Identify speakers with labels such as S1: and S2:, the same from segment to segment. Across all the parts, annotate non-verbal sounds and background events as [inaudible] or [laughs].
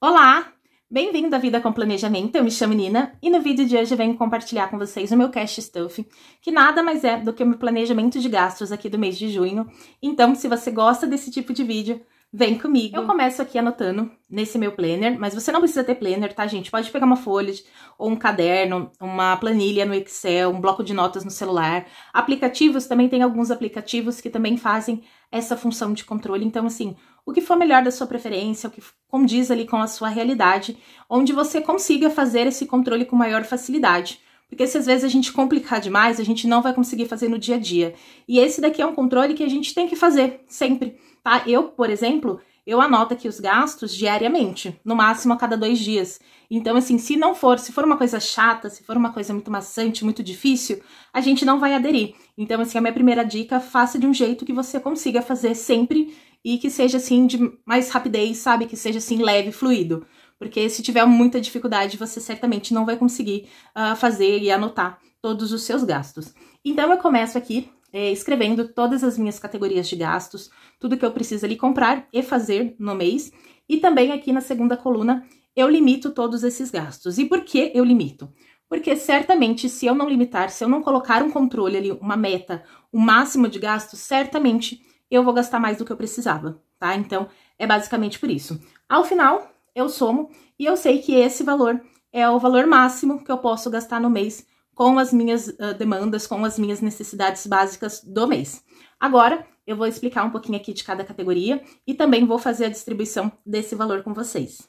S1: Olá! Bem-vindo à Vida com Planejamento, eu me chamo Nina e no vídeo de hoje venho compartilhar com vocês o meu cash stuff, que nada mais é do que o meu planejamento de gastos aqui do mês de junho. Então, se você gosta desse tipo de vídeo, vem comigo. Eu começo aqui anotando nesse meu planner, mas você não precisa ter planner, tá, gente? Pode pegar uma folha ou um caderno, uma planilha no Excel, um bloco de notas no celular. Aplicativos, também tem alguns aplicativos que também fazem essa função de controle. Então, assim, o que for melhor da sua preferência, o que condiz ali com a sua realidade, onde você consiga fazer esse controle com maior facilidade. Porque se às vezes a gente complicar demais, a gente não vai conseguir fazer no dia a dia. E esse daqui é um controle que a gente tem que fazer sempre, tá? Eu, por exemplo, eu anoto aqui os gastos diariamente, no máximo a cada dois dias. Então, assim, se não for, se for uma coisa chata, se for uma coisa muito maçante, muito difícil, a gente não vai aderir. Então, assim, a minha primeira dica, faça de um jeito que você consiga fazer sempre e que seja assim de mais rapidez, sabe? Que seja assim leve, fluido. Porque se tiver muita dificuldade, você certamente não vai conseguir uh, fazer e anotar todos os seus gastos. Então eu começo aqui é, escrevendo todas as minhas categorias de gastos, tudo que eu preciso ali comprar e fazer no mês. E também aqui na segunda coluna eu limito todos esses gastos. E por que eu limito? Porque certamente, se eu não limitar, se eu não colocar um controle ali, uma meta, o um máximo de gastos, certamente eu vou gastar mais do que eu precisava, tá? Então, é basicamente por isso. Ao final, eu somo e eu sei que esse valor é o valor máximo que eu posso gastar no mês com as minhas uh, demandas, com as minhas necessidades básicas do mês. Agora, eu vou explicar um pouquinho aqui de cada categoria e também vou fazer a distribuição desse valor com vocês.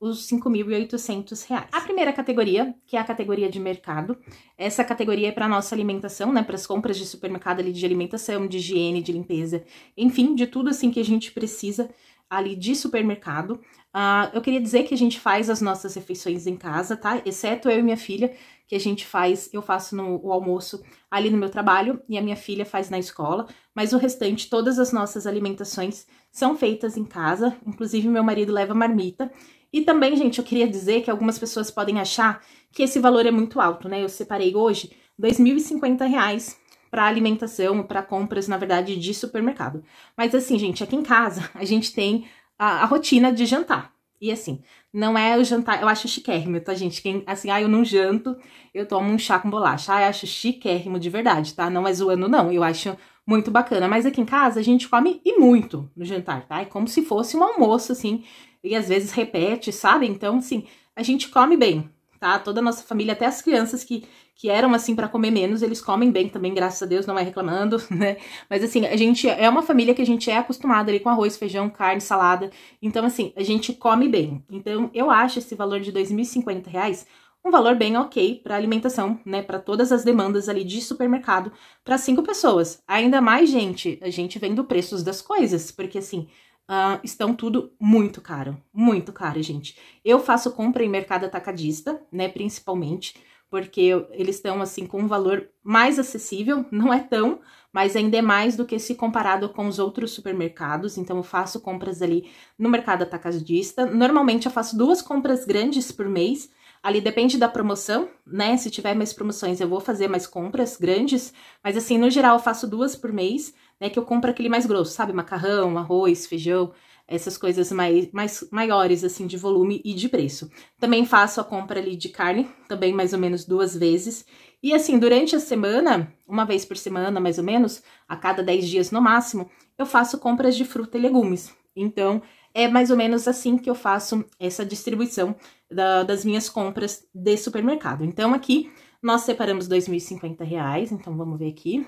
S1: os 5.800 reais. A primeira categoria, que é a categoria de mercado, essa categoria é para nossa alimentação, né, para as compras de supermercado ali de alimentação, de higiene, de limpeza, enfim, de tudo assim que a gente precisa ali de supermercado. Uh, eu queria dizer que a gente faz as nossas refeições em casa, tá? Exceto eu e minha filha, que a gente faz, eu faço no, o almoço ali no meu trabalho e a minha filha faz na escola, mas o restante, todas as nossas alimentações são feitas em casa, inclusive meu marido leva marmita e também, gente, eu queria dizer que algumas pessoas podem achar que esse valor é muito alto, né? Eu separei hoje R$ 2.050 para alimentação, para compras, na verdade, de supermercado. Mas assim, gente, aqui em casa [laughs] a gente tem a, a rotina de jantar. E assim, não é o jantar, eu acho chiquérrimo, tá, gente? Quem, assim, ah, eu não janto, eu tomo um chá com bolacha. Ah, eu acho chiquérrimo de verdade, tá? Não é zoando, não. Eu acho muito bacana. Mas aqui em casa a gente come e muito no jantar, tá? É como se fosse um almoço, assim, e às vezes repete, sabe? Então, assim, a gente come bem, tá? Toda a nossa família, até as crianças que, que eram assim para comer menos, eles comem bem também, graças a Deus, não é reclamando, [laughs] né? Mas assim, a gente é uma família que a gente é acostumada ali com arroz, feijão, carne, salada. Então, assim, a gente come bem. Então, eu acho esse valor de R$ 2.050 reais um valor bem ok para alimentação, né? Para todas as demandas ali de supermercado para cinco pessoas. Ainda mais, gente, a gente vendo preços das coisas, porque assim, uh, estão tudo muito caro, muito caro, gente. Eu faço compra em mercado atacadista, né, principalmente, porque eles estão, assim, com um valor mais acessível, [laughs] não é tão, mas ainda é mais do que se comparado com os outros supermercados, então eu faço compras ali no mercado atacadista. Normalmente eu faço duas compras grandes por mês, Ali depende da promoção, né? Se tiver mais promoções, eu vou fazer mais compras grandes, mas assim, no geral, eu faço duas por mês né? Que eu compro aquele mais grosso, sabe? Macarrão, arroz, feijão, essas coisas mais, mais maiores, assim, de volume e de preço. Também faço a compra ali de carne, também mais ou menos duas vezes. E assim, durante a semana, uma vez por semana mais ou menos, a cada 10 dias no máximo, eu faço compras de fruta e legumes. Então, é mais ou menos assim que eu faço essa distribuição da, das minhas compras de supermercado. Então, aqui nós separamos R$ 2.050, então vamos ver aqui.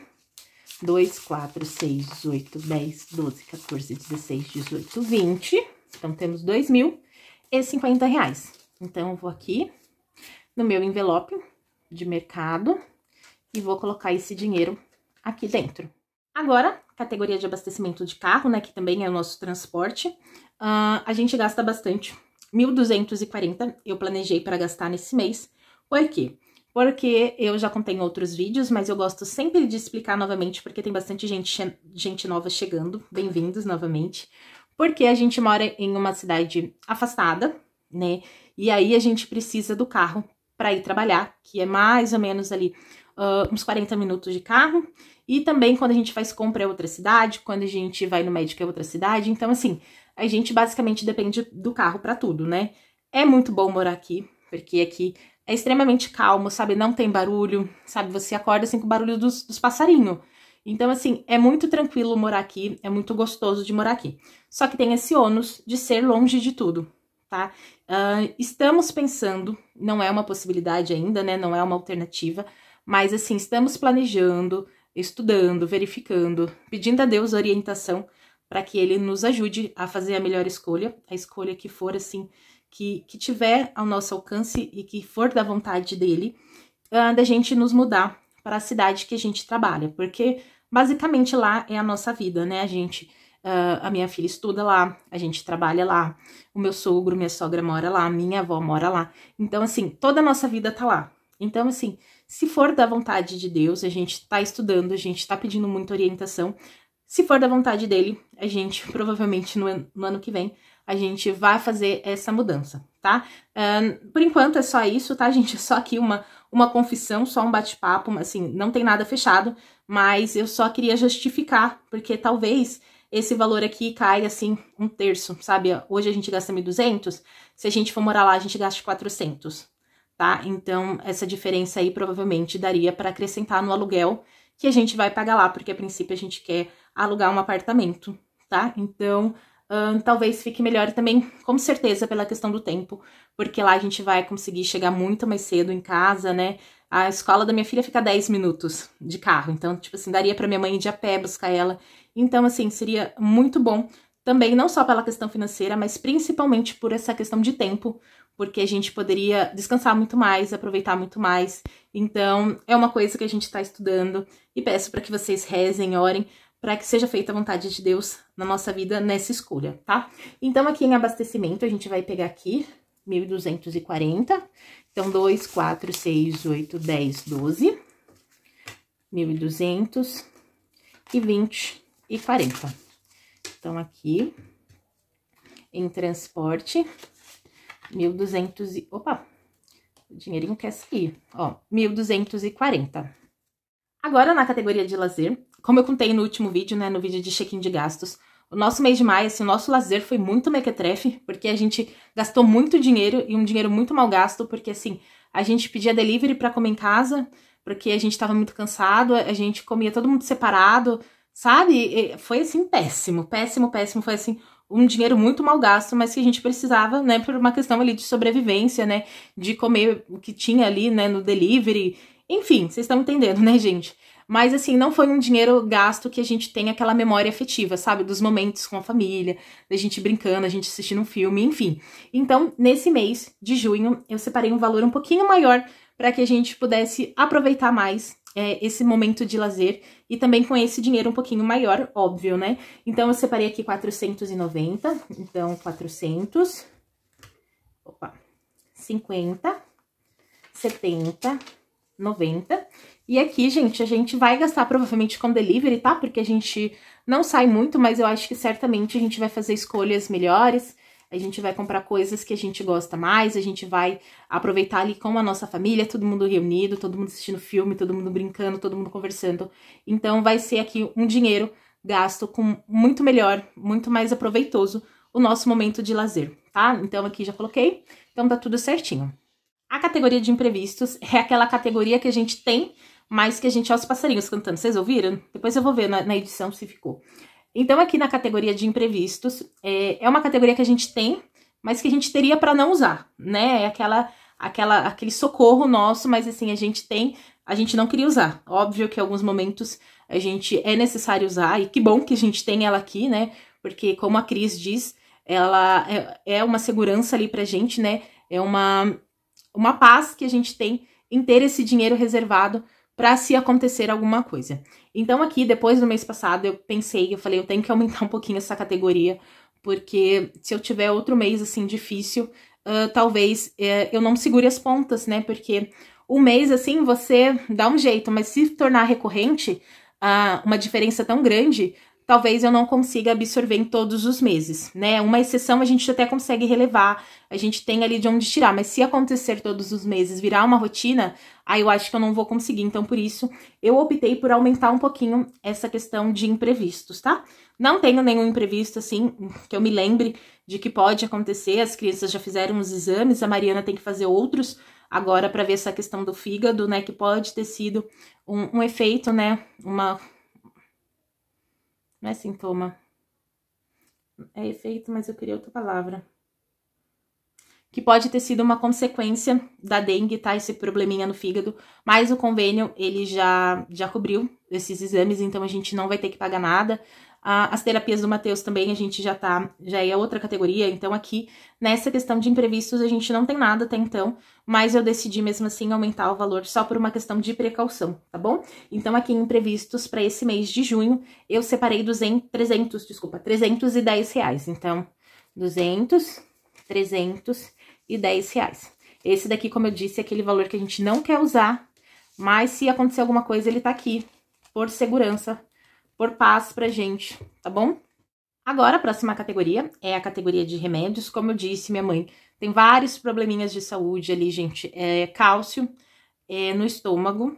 S1: 2, 4, 6, 8, 10, 12, 14, 16, 18, 20. Então, temos 2 mil e 50 reais. Então, eu vou aqui no meu envelope de mercado e vou colocar esse dinheiro aqui dentro. Agora, categoria de abastecimento de carro, né, que também é o nosso transporte, uh, a gente gasta bastante. 1.240 eu planejei para gastar nesse mês, por quê? porque eu já contei em outros vídeos, mas eu gosto sempre de explicar novamente, porque tem bastante gente, gente nova chegando. Bem-vindos novamente. Porque a gente mora em uma cidade afastada, né? E aí a gente precisa do carro para ir trabalhar, que é mais ou menos ali uh, uns 40 minutos de carro. E também quando a gente faz compra é outra cidade, quando a gente vai no médico é outra cidade. Então, assim, a gente basicamente depende do carro para tudo, né? É muito bom morar aqui, porque aqui é extremamente calmo, sabe? Não tem barulho, sabe? Você acorda assim com o barulho dos, dos passarinhos. Então, assim, é muito tranquilo morar aqui, é muito gostoso de morar aqui. Só que tem esse ônus de ser longe de tudo, tá? Uh, estamos pensando, não é uma possibilidade ainda, né? Não é uma alternativa, mas assim, estamos planejando, estudando, verificando, pedindo a Deus orientação para que ele nos ajude a fazer a melhor escolha, a escolha que for assim que, que tiver ao nosso alcance e que for da vontade dele, uh, da gente nos mudar para a cidade que a gente trabalha, porque basicamente lá é a nossa vida, né? A gente, uh, a minha filha estuda lá, a gente trabalha lá, o meu sogro, minha sogra mora lá, minha avó mora lá. Então, assim, toda a nossa vida tá lá. Então, assim, se for da vontade de Deus, a gente tá estudando, a gente tá pedindo muita orientação, se for da vontade dele, a gente provavelmente no, no ano que vem a gente vai fazer essa mudança, tá? por enquanto é só isso, tá, gente? [laughs] É só aqui uma, uma confissão, só um bate-papo, assim, não tem nada fechado, mas eu só queria justificar, porque talvez esse valor aqui caia assim, um terço, sabe? Hoje a gente gasta 1.200, se a gente for morar lá, a gente gasta 400, tá? Então, essa diferença aí provavelmente daria para acrescentar no aluguel que a gente vai pagar lá, porque a princípio a gente quer alugar um apartamento, tá? Então, hum, talvez fique melhor também, com certeza, pela questão do tempo, porque lá a gente vai conseguir chegar muito mais cedo em casa, né? A escola da minha filha fica 10 minutos de carro, então, tipo assim, daria para minha mãe ir de a pé buscar ela. Então, assim, seria muito bom também, não só pela questão financeira, mas principalmente por essa questão de tempo, porque a gente poderia descansar muito mais, aproveitar muito mais. Então, é uma coisa que a gente está estudando e peço para que vocês rezem, orem, para que seja feita a vontade de Deus na nossa vida nessa escolha, tá? Então, aqui em abastecimento, a gente vai pegar aqui 1240. Então, 2, 4, 6, 8, 10, 12. 1200 e 20 e 40. Então, aqui em transporte, 1.200 e... Opa! O dinheirinho quer sair. Ó, 1.240. Agora, na categoria de lazer, como eu contei no último vídeo, né, no vídeo de check-in de gastos, o nosso mês de maio, assim, o nosso lazer foi muito mequetrefe, porque a gente gastou muito dinheiro e um dinheiro muito mal gasto, porque assim, a gente pedia delivery para comer em casa, porque a gente estava muito cansado, a gente comia todo mundo separado, sabe? E foi assim péssimo, péssimo, péssimo, foi assim um dinheiro muito mal gasto, mas que a gente precisava, né, por uma questão ali de sobrevivência, né, de comer o que tinha ali, né, no delivery. Enfim, vocês estão entendendo, né, gente? Mas assim, não foi um dinheiro gasto que a gente tem aquela memória afetiva, sabe? Dos momentos com a família, da gente brincando, a gente assistindo um filme, enfim. Então, nesse mês de junho, eu separei um valor um pouquinho maior para que a gente pudesse aproveitar mais é, esse momento de lazer e também com esse dinheiro um pouquinho maior, óbvio, né? Então, eu separei aqui 490, então 400, opa, 50, 70, 90. E aqui, gente, a gente vai gastar provavelmente com delivery, tá? Porque a gente não sai muito, mas eu acho que certamente a gente vai fazer escolhas melhores, a gente vai comprar coisas que a gente gosta mais, a gente vai aproveitar ali com a nossa família, todo mundo reunido, todo mundo assistindo filme, todo mundo brincando, todo mundo conversando. Então vai ser aqui um dinheiro gasto com muito melhor, muito mais aproveitoso o nosso momento de lazer, tá? Então aqui já coloquei, então tá tudo certinho. A categoria de imprevistos [laughs] é aquela categoria que a gente tem, mas que a gente olha os passarinhos cantando. Vocês ouviram? Depois eu vou ver na, na edição se ficou. Então, aqui na categoria de imprevistos, é, é uma categoria que a gente tem, mas que a gente teria para não usar, né? É aquela, aquela, aquele socorro nosso, mas assim, a gente tem, a gente não queria usar. Óbvio que em alguns momentos a gente é necessário usar, e que bom que a gente tem ela aqui, né? Porque, como a Cris diz, ela é, é uma segurança ali pra gente, né? É uma, uma paz que a gente tem em ter esse dinheiro reservado para se acontecer alguma coisa. Então aqui, depois do mês passado, eu pensei, eu falei, eu tenho que aumentar [laughs] um pouquinho essa categoria, porque se eu tiver outro mês assim difícil, uh, talvez uh, eu não segure as pontas, né? Porque o um mês assim você dá um jeito, mas se tornar recorrente, uh, uma diferença tão grande, talvez eu não consiga absorver em todos os meses, né? Uma exceção a gente até consegue relevar, a gente tem ali de onde tirar, mas se acontecer todos os meses, virar uma rotina, aí eu acho que eu não vou conseguir. Então, por isso, eu optei por aumentar um pouquinho essa questão de imprevistos, tá? Não tenho nenhum imprevisto, assim, que eu me lembre de que pode acontecer. As crianças já fizeram os exames, a Mariana tem que fazer outros agora para ver essa questão do fígado, né? Que pode ter sido um, um efeito, né? Uma não é sintoma. É efeito, mas eu queria outra palavra. Que pode ter sido uma consequência da dengue, tá? Esse probleminha no fígado. Mas o convênio, ele já, já cobriu esses exames, então a gente não vai ter que pagar nada as terapias do Matheus também a gente já tá, já é outra categoria, então aqui nessa questão de imprevistos a gente não tem nada até então, mas eu decidi mesmo assim aumentar o valor só por uma questão de precaução, tá bom? Então aqui em imprevistos para esse mês de junho eu separei 200, 300, desculpa, 310 reais, então 200, 310 reais. Esse daqui, como eu disse, é aquele valor que a gente não quer usar, mas se acontecer alguma coisa ele tá aqui, por segurança, por paz pra gente, tá bom? Agora, a próxima categoria é a categoria de remédios. Como eu disse, minha mãe tem vários probleminhas de saúde ali, gente. É cálcio é, no estômago,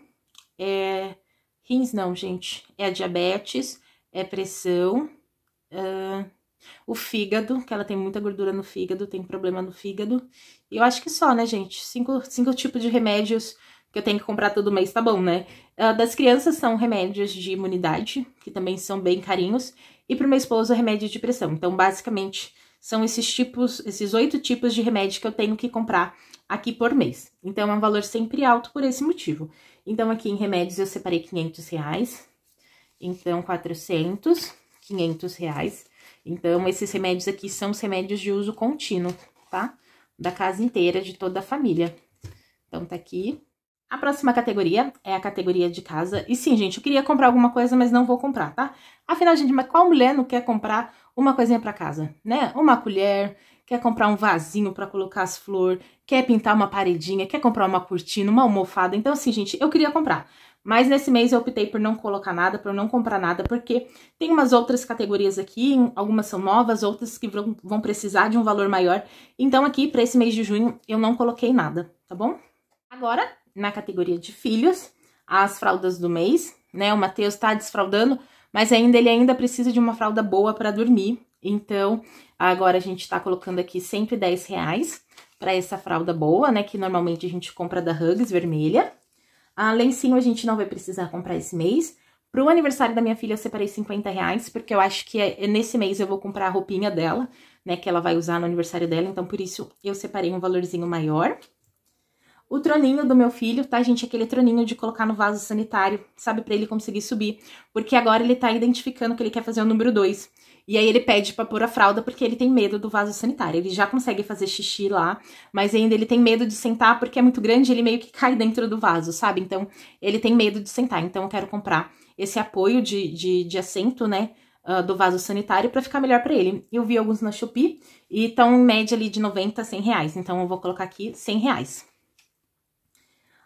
S1: é rins não, gente. É diabetes, é pressão, é... o fígado, que ela tem muita gordura no fígado, tem problema no fígado. E eu acho que só, né, gente? Cinco, cinco tipos de remédios que eu tenho que comprar todo mês, tá bom, né? Ah, das crianças são remédios de imunidade, que também são bem carinhos, e para o meu esposo remédio de pressão. Então, basicamente, são esses tipos, esses oito tipos de remédio que eu tenho que comprar aqui por mês. Então, é um valor sempre alto por esse motivo. Então, aqui em remédios eu separei 500 reais, então 400, 500 reais. Então, esses remédios aqui são os remédios de uso contínuo, tá? Da casa inteira, de toda a família. Então, tá aqui, a próxima categoria é a categoria de casa. E sim, gente, eu queria comprar alguma coisa, mas não vou comprar, tá? Afinal, gente, mas qual mulher não quer comprar uma coisinha para casa, né? Uma colher, quer comprar um vasinho para colocar as flores, quer pintar uma paredinha, quer comprar uma cortina, uma almofada. Então, assim, gente, eu queria comprar. Mas nesse mês eu optei por não colocar nada, por não comprar nada, porque tem umas outras categorias aqui, algumas são novas, outras que vão, vão precisar de um valor maior. Então aqui, para esse mês de junho, eu não coloquei nada, tá bom? Agora, na categoria de filhos as fraldas do mês, né? O Matheus tá desfraldando, mas ainda ele ainda precisa de uma fralda boa para dormir. Então, agora a gente tá colocando aqui 110 reais para essa fralda boa, né? Que normalmente a gente compra da Hugs vermelha. A ah, lencinho a gente não vai precisar comprar esse mês. Pro aniversário da minha filha eu separei 50 reais, porque eu acho que é, nesse mês eu vou comprar a roupinha dela, né? Que ela vai usar no aniversário dela, então por isso eu separei um valorzinho maior o troninho do meu filho, tá, gente? Aquele troninho de colocar no vaso sanitário, sabe? para ele conseguir subir. Porque agora ele tá identificando que ele quer fazer o número 2. E aí ele pede pra pôr a fralda porque ele tem medo do vaso sanitário. Ele já consegue fazer xixi lá, mas ainda ele tem medo de sentar porque é muito grande, ele meio que cai dentro do vaso, sabe? Então, ele tem medo de sentar. Então, eu quero comprar esse apoio de, de, de assento, né? Uh, do vaso sanitário para ficar melhor para ele. Eu vi alguns na Shopee e estão em média ali de 90 a 100 reais. Então, eu vou colocar aqui 100 reais.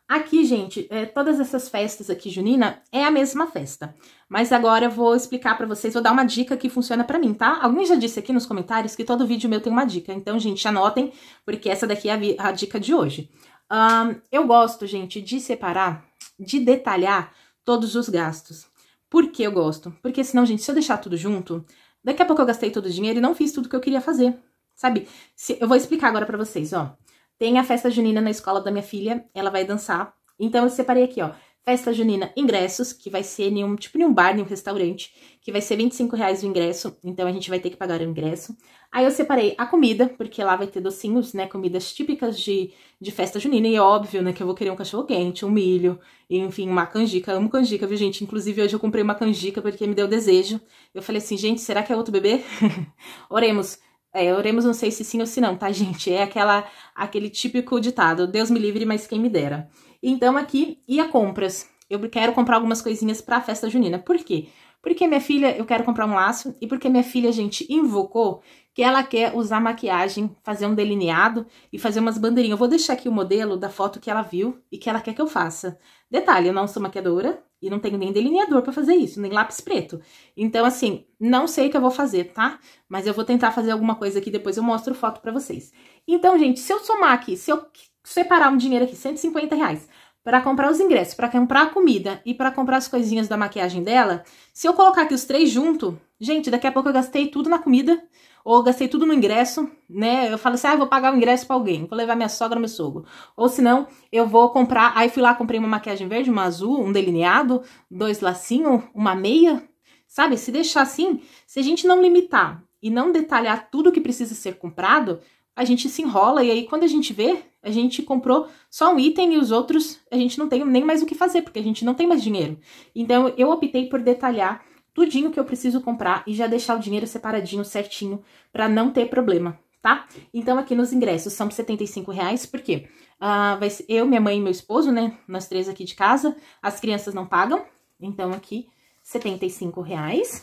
S1: Aqui, gente, é, todas essas festas aqui, Junina, é a mesma festa. Mas agora eu vou explicar para vocês, vou dar uma dica que funciona para mim, tá? Alguém já disse aqui nos comentários que todo vídeo meu tem uma dica. Então, gente, anotem, porque essa daqui é a, a dica de hoje. Um, eu gosto, gente, de separar, de detalhar todos os gastos. Por que eu gosto? Porque senão, gente, se eu deixar tudo junto, daqui a pouco eu gastei todo o dinheiro e não fiz tudo que eu queria fazer, sabe? Se, eu vou explicar agora para vocês, ó. Tem a festa junina na escola da minha filha, ela vai dançar. Então eu separei aqui, ó. Festa junina ingressos, que vai ser nenhum tipo em um bar, em um restaurante, que vai ser 25 reais o ingresso, então a gente vai ter que pagar o ingresso. Aí eu separei a comida, porque lá vai ter docinhos, né, comidas típicas de, de festa junina, e é óbvio, né, que eu vou querer um cachorro-quente, um milho, enfim, uma canjica, eu amo canjica, viu, gente? Inclusive hoje eu comprei uma canjica porque me deu desejo. Eu falei assim, gente, será que é outro bebê? [laughs] Oremos. É, oremos não sei se sim ou se não, tá, [laughs] gente? É aquela aquele típico ditado, Deus me livre, mas quem me dera. Então aqui, e a compras? Eu quero comprar algumas coisinhas para a festa junina. Por quê? Porque minha filha, eu quero comprar um laço e porque minha filha, gente, invocou que ela quer usar maquiagem, fazer um delineado e fazer umas bandeirinhas. Eu vou deixar aqui o modelo da foto que ela viu e que ela quer que eu faça. Detalhe, eu não sou maquiadora, e não tenho nem delineador para fazer isso, nem lápis preto. Então, assim, não sei o que eu vou fazer, tá? Mas eu vou tentar fazer alguma coisa aqui, depois eu mostro foto para vocês. Então, gente, se eu somar aqui, se eu separar um dinheiro aqui, 150 reais, para comprar os ingressos, para comprar a comida e para comprar as coisinhas da maquiagem dela, se eu colocar aqui os três junto, gente, daqui a pouco eu gastei tudo na comida, ou gastei tudo no ingresso, né? Eu falei assim, ah, eu vou pagar o ingresso para alguém, vou levar minha sogra, meu sogro. Ou senão, eu vou comprar. Aí fui lá, comprei uma maquiagem verde, uma azul, um delineado, dois lacinhos, uma meia. Sabe? Se deixar assim, se a gente não limitar e não detalhar tudo que precisa ser comprado, a gente se enrola e aí quando a gente vê, a gente comprou só um item e os outros a gente não tem nem mais o que fazer, porque a gente não tem mais dinheiro. Então eu optei por detalhar tudinho que eu preciso comprar e já deixar o dinheiro separadinho certinho para não ter problema, tá? Então aqui nos ingressos são 75 reais, porque uh, ah, vai eu, minha mãe e meu esposo, né? Nós três aqui de casa, as crianças não pagam, então aqui 75 reais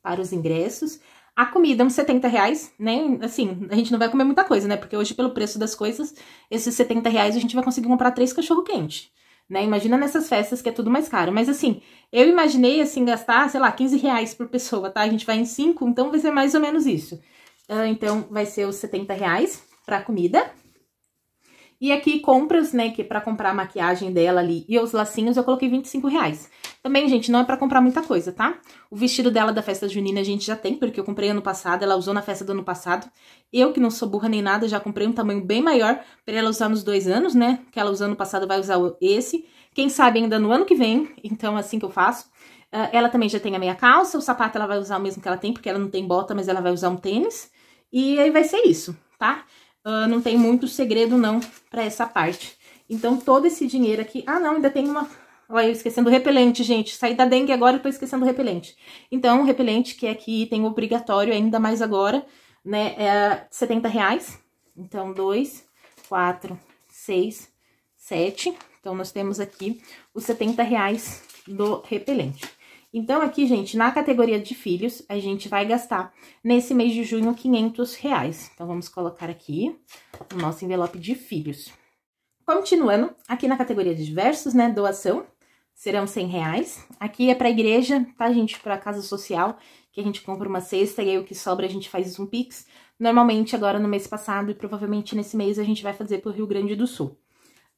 S1: para os ingressos. A comida, uns 70 reais, né? assim, a gente não vai comer muita coisa, né? Porque hoje, pelo preço das coisas, esses 70 reais a gente vai conseguir comprar três cachorro quente né? Imagina nessas festas que é tudo mais caro. Mas assim, eu imaginei assim gastar, sei lá, 15 reais por pessoa, tá? A gente vai em 5, então vai ser mais ou menos isso. Uh, então, vai ser os 70 reais pra comida. E aqui compras, né, que é para comprar a maquiagem dela ali e os lacinhos eu coloquei 25 reais. Também, gente, não é para comprar muita coisa, tá? O vestido dela da festa junina a gente já tem, porque eu comprei ano passado, ela usou na festa do ano passado. Eu, que não sou burra nem nada, já comprei um tamanho bem maior para ela usar nos dois anos, né? Que ela usou ano passado, vai usar esse. Quem sabe ainda no ano que vem, então é assim que eu faço. Ah, ela também já tem a meia calça, o sapato ela vai usar o mesmo que ela tem, porque ela não tem bota, mas ela vai usar um tênis. E aí vai ser isso, tá? Uh, não tem muito segredo não para essa parte. Então, todo esse dinheiro aqui... Ah, não, ainda tem uma Olha, eu esquecendo o repelente, gente. Saí da dengue agora e tô esquecendo o repelente. Então, o repelente, que é aqui tem obrigatório ainda mais agora, né? É 70 reais. Então, 2, 4, 6, 7. Então, nós temos aqui os 70 reais do repelente. Então, aqui, gente, na categoria de filhos, a gente vai gastar, nesse mês de junho, 500 reais. Então, vamos colocar aqui o nosso envelope de filhos. Continuando, aqui na categoria de diversos, né, doação, serão 100 reais. Aqui é para a igreja, tá, gente? Para casa social, que a gente compra uma cesta e aí o que sobra a gente faz um pix. Normalmente agora no mês passado e provavelmente nesse mês a gente vai fazer pro Rio Grande do Sul.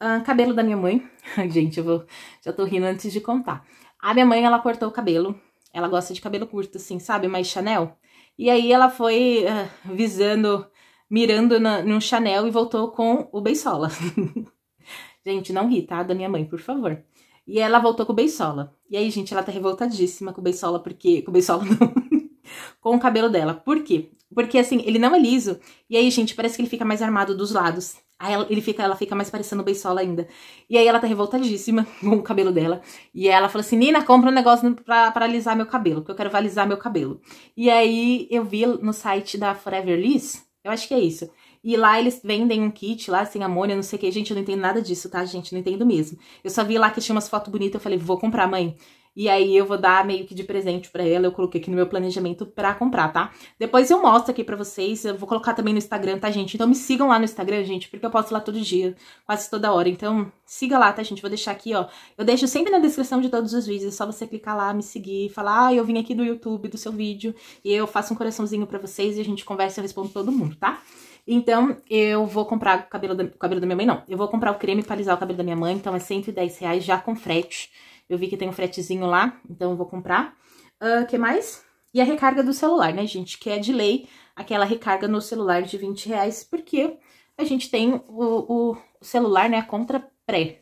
S1: Ah, cabelo da minha mãe. [laughs] gente, eu vou, já tô rindo antes de contar. A minha mãe, ela cortou o cabelo. Ela gosta de cabelo curto, assim, sabe? Mais Chanel. E aí ela foi uh, visando, mirando na, no Chanel e voltou com o Beisola. [laughs] gente, não ri, tá? Da minha mãe, por favor. E ela voltou com o Beisola. E aí, gente, ela tá revoltadíssima com o Beisola, porque. Com o Beisola [laughs] não. com o cabelo dela. Por quê? Porque assim, ele não é liso. E aí, gente, parece que ele fica mais armado dos lados. Aí ela, ele fica, ela fica mais parecendo o Beisola ainda. E aí ela tá revoltadíssima [laughs] com o cabelo dela. E ela falou assim: Nina, compra um negócio pra, pra alisar meu cabelo, porque eu quero alisar meu cabelo. E aí eu vi no site da Forever Liz, eu acho que é isso, e lá eles vendem um kit lá, sem amônia, não sei o que. Gente, eu não entendo nada disso, tá, gente? Não entendo mesmo. Eu só vi lá que tinha umas fotos bonitas, eu falei, vou comprar, mãe. E aí eu vou dar meio que de presente para ela, eu coloquei aqui no meu planejamento para comprar, tá? Depois eu mostro aqui para vocês, eu vou colocar também no Instagram, tá, gente? Então me sigam lá no Instagram, gente, porque eu posto lá todo dia, quase toda hora. Então siga lá, tá, gente? Vou deixar aqui, ó. Eu deixo sempre na descrição de todos os vídeos, é só você clicar lá, me seguir, falar, ah, eu vim aqui do YouTube, do seu vídeo, e eu faço um coraçãozinho para vocês e a gente conversa e eu respondo todo mundo, tá? Então, eu vou comprar o cabelo da, o cabelo da minha mãe, não. Eu vou comprar o creme pra alisar o cabelo da minha mãe, então é 110 reais já com frete. Eu vi que tem um fretezinho lá, então eu vou comprar. O uh, ah, que mais? E a recarga do celular, né, gente? Que é de lei aquela recarga no celular de 20 reais, porque a gente tem o, o celular, né, contra pré.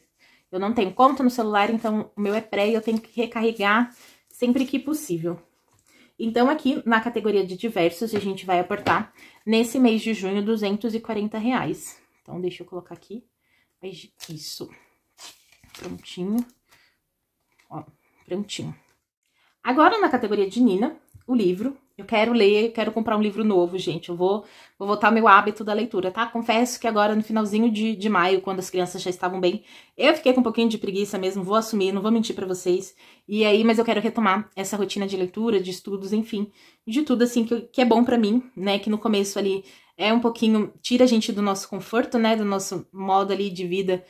S1: Eu não tenho conta no celular, então o meu é pré e eu tenho que recarregar sempre que possível. Então, aqui na categoria de diversos, a gente vai aportar Nesse mês de junho, 240 reais. Então, deixa eu colocar aqui. Isso. Prontinho. Ó, prontinho. Agora, na categoria de Nina, o livro eu quero ler, eu quero comprar um livro novo, gente. Eu vou, vou voltar meu hábito da leitura, tá? Confesso que agora, no finalzinho de, de maio, quando as crianças já estavam bem, eu fiquei com um pouquinho de preguiça mesmo, vou assumir, não vou mentir para vocês. E aí, mas eu quero retomar essa rotina de leitura, de estudos, enfim, de tudo assim que, que é bom para mim, né? Que no começo ali é um pouquinho, tira a gente do nosso conforto, né? Do nosso modo ali de vida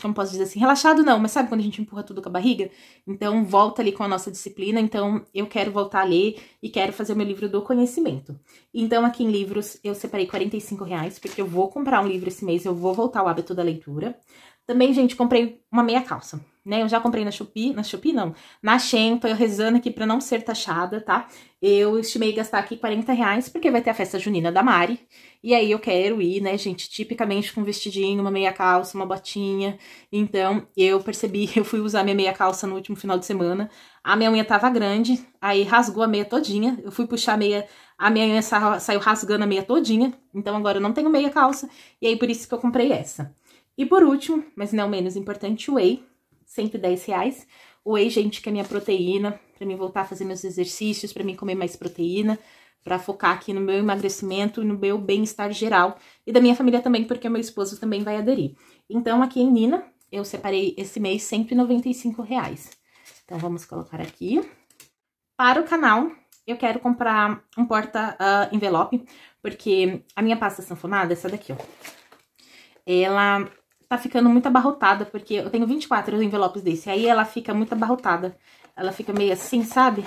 S1: como posso dizer assim? Relaxado não, mas sabe quando a gente empurra tudo com a barriga? Então, volta ali com a nossa disciplina. Então, eu quero voltar a ler e quero fazer o meu livro do conhecimento. Então, aqui em livros, eu separei 45 reais, porque eu vou comprar um livro esse mês, eu vou voltar ao hábito da leitura. Também, gente, comprei uma meia calça né? Eu já comprei na Shopee, na Shopee não, na Shein, tô rezando aqui para não ser taxada, tá? Eu estimei gastar aqui 40 reais, porque vai ter a festa junina da Mari, e aí eu quero ir, né, gente, tipicamente com um vestidinho, uma meia calça, uma botinha, então eu percebi, [laughs] eu fui usar minha meia calça no último final de semana, a minha unha tava grande, aí rasgou a meia todinha, eu fui puxar a meia, a minha unha sa saiu rasgando a meia todinha, então agora eu não tenho meia calça, e aí por isso que eu comprei essa. E por último, mas não menos importante, o whey, 110 reais. O whey, gente, que é minha proteína, para mim voltar a fazer meus exercícios, para mim comer mais proteína, para focar aqui no meu emagrecimento e no meu bem-estar geral e da minha família também, porque meu esposo também vai aderir. Então, aqui em Nina, eu separei esse mês 195 reais. Então, vamos colocar aqui. Para o canal, eu quero comprar um porta-envelope, ah, uh, porque a minha pasta sanfonada, essa daqui, ó. Ela tá ficando muito abarrotada, porque eu tenho 24 envelopes desse. Aí ela fica muito abarrotada. Ela fica meio assim, sabe?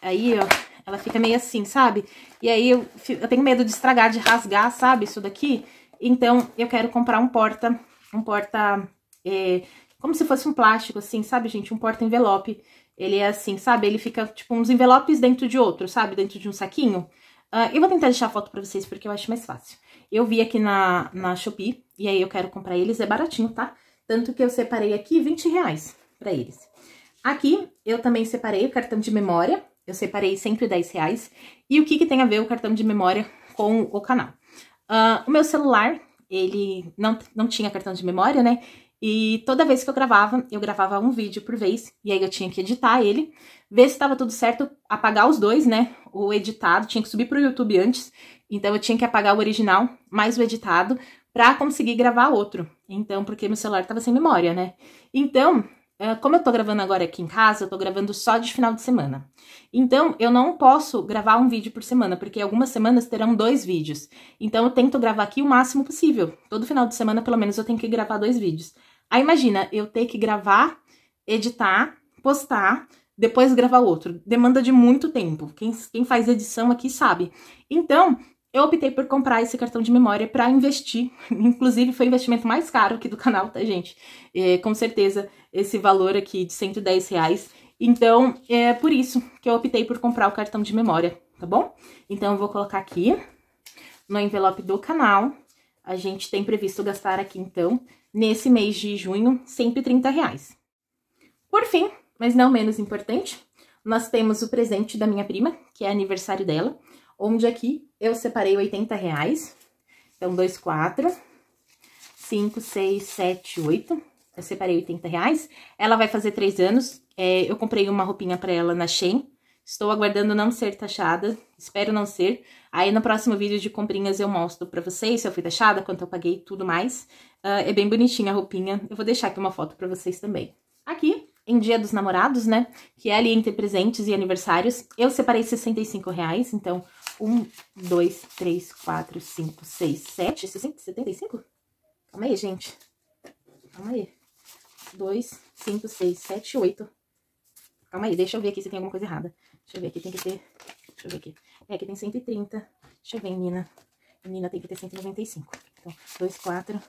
S1: Aí, ó, ela fica meio assim, sabe? E aí eu, eu tenho medo de estragar, de rasgar, sabe? Isso daqui. Então, eu quero comprar um porta, um porta... É, como se fosse um plástico, assim, sabe, gente? Um porta-envelope. Ele é assim, sabe? Ele fica, tipo, uns envelopes dentro de outro, sabe? Dentro de um saquinho. Uh, eu vou tentar deixar a foto pra vocês, porque eu acho mais fácil. Eu vi aqui na, na Shopee, e aí eu quero comprar eles, é baratinho, tá? Tanto que eu separei aqui 20 reais pra eles. Aqui, eu também separei o cartão de memória, eu separei 110 reais. E o que que tem a ver o cartão de memória com o canal? Uh, o meu celular, ele não, não tinha cartão de memória, né? E toda vez que eu gravava, eu gravava um vídeo por vez, e aí eu tinha que editar ele, ver se estava tudo certo, apagar os dois, né? O editado, tinha que subir pro YouTube antes, então eu tinha que apagar o original, mais o editado, para conseguir gravar outro. Então, porque meu celular tava sem memória, né? Então, é, como eu tô gravando agora aqui em casa, eu tô gravando só de final de semana. Então, eu não posso gravar um vídeo por semana, porque algumas semanas terão dois vídeos. Então, eu tento gravar aqui o máximo possível. Todo final de semana, pelo menos, eu tenho que gravar dois vídeos. Aí, imagina, eu ter que gravar, editar, postar, depois gravar outro. Demanda de muito tempo. Quem, quem faz edição aqui sabe. Então, eu optei por comprar esse cartão de memória para investir. [laughs] Inclusive, foi o investimento mais caro aqui do canal, tá, gente? É, com certeza, esse valor aqui de 110 reais. Então, é por isso que eu optei por comprar o cartão de memória, tá bom? Então, eu vou colocar aqui no envelope do canal. A gente tem previsto gastar aqui, então, nesse mês de junho, 130 reais. Por fim, mas não menos importante, nós temos o presente da minha prima, que é aniversário dela onde aqui eu separei 80 reais. Então, dois, quatro, cinco, seis, sete, oito. Eu separei 80 reais. Ela vai fazer três anos. É, eu comprei uma roupinha pra ela na Shein. Estou aguardando não ser taxada, espero não ser. Aí no próximo vídeo de comprinhas eu mostro pra vocês se eu fui taxada, quanto eu paguei e tudo mais. Uh, é bem bonitinha a roupinha, eu vou deixar aqui uma foto pra vocês também. Aqui em Dia dos Namorados, né? Que é ali entre presentes e aniversários. Eu separei 65 reais, então 1, 2, 3, 4, 5, 6, 7, 75? Calma aí, gente. Calma aí. 2, 5, 6, 7, 8. Calma aí, deixa eu ver aqui se tem alguma coisa errada. Deixa eu ver aqui, tem que ter... Deixa eu ver aqui. É, aqui tem 130. Deixa eu ver, menina. Menina tem que ter 195. Então, 2, 4...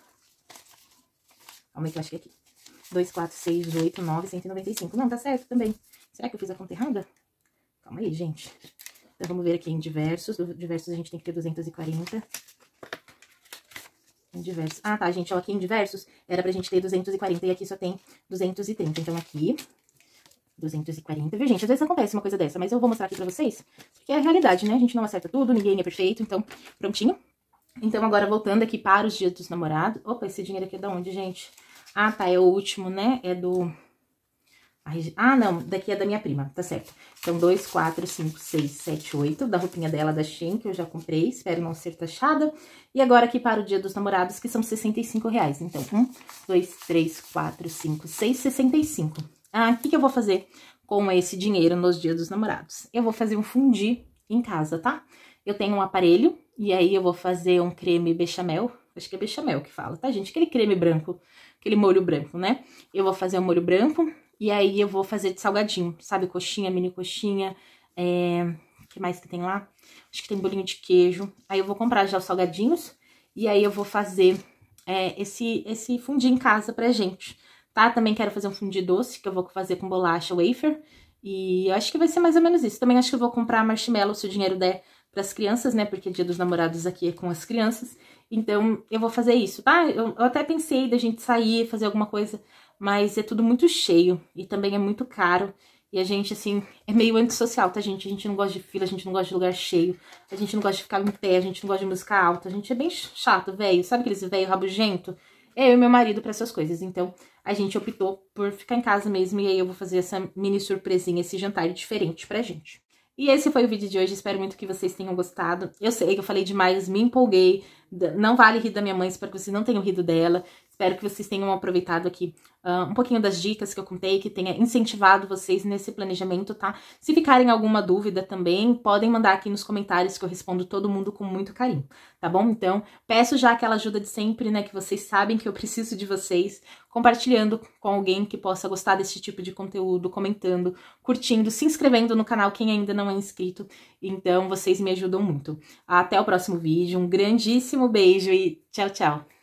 S1: Calma aí que eu acho que é aqui. 2, 4, 6, 8, 9, 195. Não, tá certo também. Será que eu fiz a conta errada? Calma aí, gente. Então, vamos ver aqui em diversos. diversos a gente tem que ter 240. Em diversos. Ah, tá, gente, ó, aqui em diversos era pra gente ter 240 e aqui só tem 230. Então, aqui, 240, viu, gente? Às vezes acontece uma coisa dessa, mas eu vou mostrar aqui pra vocês, porque é a realidade, né? A gente não acerta tudo, ninguém é perfeito, então, prontinho. Então, agora, voltando aqui para os dias dos namorados... Opa, esse dinheiro aqui é da onde, gente? Ah, tá, é o último, né? É do... Ah, não, daqui é da minha prima, tá certo. Então, 2, 4, 5, 6, 7, 8, da roupinha dela, da Shein, que eu já comprei, espero não ser taxada. E agora aqui para o dia dos namorados, que são 65 reais. Então, 1, 2, 3, 4, 5, 6, 65. Ah, o que, que eu vou fazer com esse dinheiro nos dias dos namorados? Eu vou fazer um fundi em casa, tá? Eu tenho um aparelho, e aí eu vou fazer um creme bechamel, Acho que é bechamel que fala, tá, gente? Aquele creme branco, aquele molho branco, né? Eu vou fazer o molho branco e aí eu vou fazer de salgadinho, sabe? Coxinha, mini coxinha, é... O que mais que tem lá? Acho que tem bolinho de queijo. Aí eu vou comprar já os salgadinhos e aí eu vou fazer é, esse, esse fundi em casa pra gente, tá? Também quero fazer um fundi doce, que eu vou fazer com bolacha wafer. E eu acho que vai ser mais ou menos isso. Também acho que eu vou comprar marshmallow se o dinheiro der para as crianças, né? Porque Dia dos Namorados aqui é com as crianças. Então, eu vou fazer isso, tá? Eu, eu até pensei da gente sair, fazer alguma coisa, mas é tudo muito cheio e também é muito caro. E a gente, assim, é meio antissocial, tá, gente? A gente não gosta de fila, a gente não gosta de lugar cheio, a gente não gosta de ficar em pé, a gente não gosta de música alta, a gente é bem chato, velho. Sabe aqueles velho rabugento? É eu e meu marido para essas coisas. Então, a gente optou por ficar em casa mesmo e aí eu vou fazer essa mini surpresinha, esse jantar diferente pra gente. E esse foi o vídeo de hoje, espero muito que vocês tenham gostado. Eu sei que eu falei demais, me empolguei, não vale rir da minha mãe, espero que vocês não tenham rido dela. Espero que vocês tenham aproveitado aqui uh, um pouquinho das dicas que eu contei, que tenha incentivado vocês nesse planejamento, tá? Se ficarem alguma dúvida também, podem mandar aqui nos comentários que eu respondo todo mundo com muito carinho, tá bom? Então, peço já aquela ajuda de sempre, né? Que vocês sabem que eu preciso de vocês, compartilhando com alguém que possa gostar desse tipo de conteúdo, comentando, curtindo, se inscrevendo no canal, quem ainda não é inscrito. Então, vocês me ajudam muito. Até o próximo vídeo, um grandíssimo beijo e tchau, tchau!